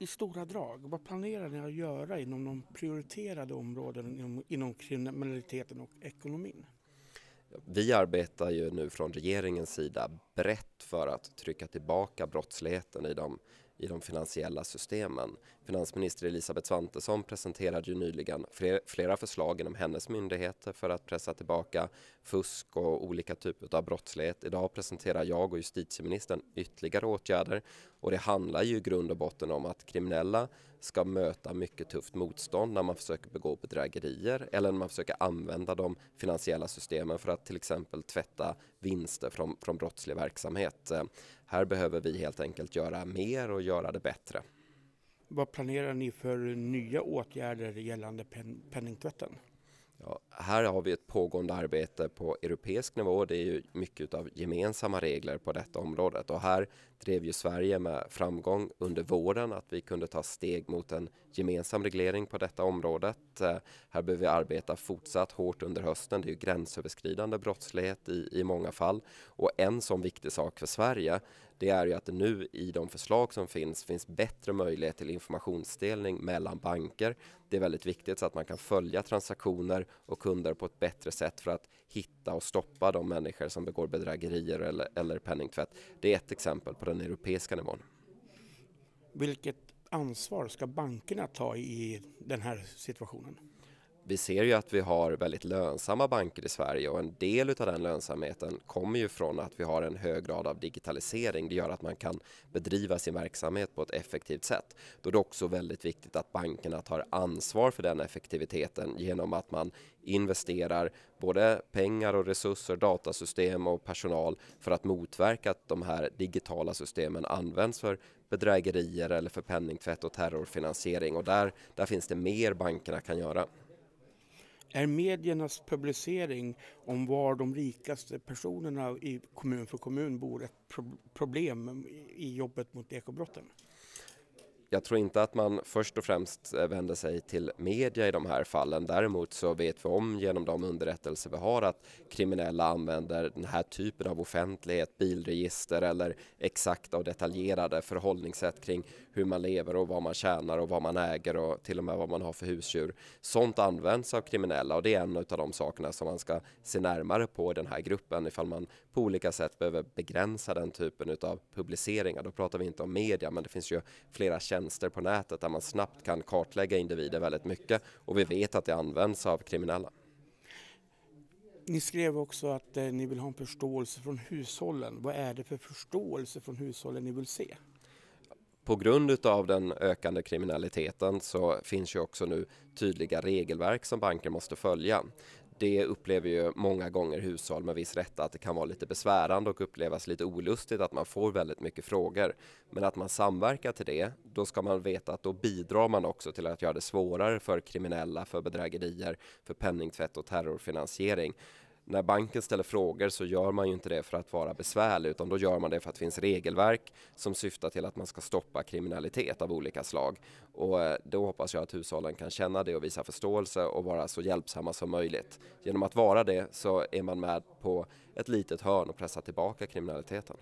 i stora drag, vad planerar ni att göra inom de prioriterade områden inom, inom kriminaliteten och ekonomin? Vi arbetar ju nu från regeringens sida brett för att trycka tillbaka brottsligheten i de i de finansiella systemen. Finansminister Elisabeth Svantesson presenterade ju nyligen flera förslag inom hennes myndigheter för att pressa tillbaka fusk och olika typer av brottslighet. Idag presenterar jag och justitieministern ytterligare åtgärder och det handlar ju i grund och botten om att kriminella ska möta mycket tufft motstånd när man försöker begå bedrägerier eller när man försöker använda de finansiella systemen för att till exempel tvätta vinster från, från brottslig verksamhet. Här behöver vi helt enkelt göra mer och göra det bättre. Vad planerar ni för nya åtgärder gällande pen penningtvätten? Ja, här har vi ett pågående arbete på europeisk nivå. Det är ju mycket av gemensamma regler på detta området och här drev ju Sverige med framgång under våren att vi kunde ta steg mot en gemensam reglering på detta området. Eh, här behöver vi arbeta fortsatt hårt under hösten. Det är ju gränsöverskridande brottslighet i, i många fall och en sån viktig sak för Sverige det är ju att nu i de förslag som finns finns bättre möjlighet till informationsdelning mellan banker. Det är väldigt viktigt så att man kan följa transaktioner och kunder på ett bättre sätt för att hitta och stoppa de människor som begår bedrägerier eller, eller penningtvätt. Det är ett exempel på den europeiska nivån. Vilket ansvar ska bankerna ta i den här situationen? vi ser ju att vi har väldigt lönsamma banker i Sverige och en del av den lönsamheten kommer ju från att vi har en hög grad av digitalisering. Det gör att man kan bedriva sin verksamhet på ett effektivt sätt. Då är det också väldigt viktigt att bankerna tar ansvar för den effektiviteten genom att man investerar både pengar och resurser, datasystem och personal för att motverka att de här digitala systemen används för bedrägerier eller för penningtvätt och terrorfinansiering och där, där finns det mer bankerna kan göra är mediernas publicering om var de rikaste personerna i kommun för kommun bor ett problem i jobbet mot ekobrotten? jag tror inte att man först och främst eh, vänder sig till media i de här fallen. Däremot så vet vi om genom de underrättelser vi har att kriminella använder den här typen av offentlighet, bilregister eller exakta och detaljerade förhållningssätt kring hur man lever och vad man tjänar och vad man äger och till och med vad man har för husdjur. Sånt används av kriminella och det är en av de sakerna som man ska se närmare på i den här gruppen ifall man på olika sätt behöver begränsa den typen av publiceringar. Då pratar vi inte om media men det finns ju flera tjänster tjänster på nätet där man snabbt kan kartlägga individer väldigt mycket och vi vet att det används av kriminella. Ni skrev också att eh, ni vill ha en förståelse från hushållen. Vad är det för förståelse från hushållen ni vill se? På grund av den ökande kriminaliteten så finns ju också nu tydliga regelverk som banker måste följa det upplever ju många gånger hushåll med viss rätt att det kan vara lite besvärande och upplevas lite olustigt att man får väldigt mycket frågor. Men att man samverkar till det, då ska man veta att då bidrar man också till att göra det svårare för kriminella, för bedrägerier, för penningtvätt och terrorfinansiering när banken ställer frågor så gör man ju inte det för att vara besvärlig utan då gör man det för att det finns regelverk som syftar till att man ska stoppa kriminalitet av olika slag. Och eh, då hoppas jag att hushållen kan känna det och visa förståelse och vara så hjälpsamma som möjligt. Genom att vara det så är man med på ett litet hörn och pressa tillbaka kriminaliteten.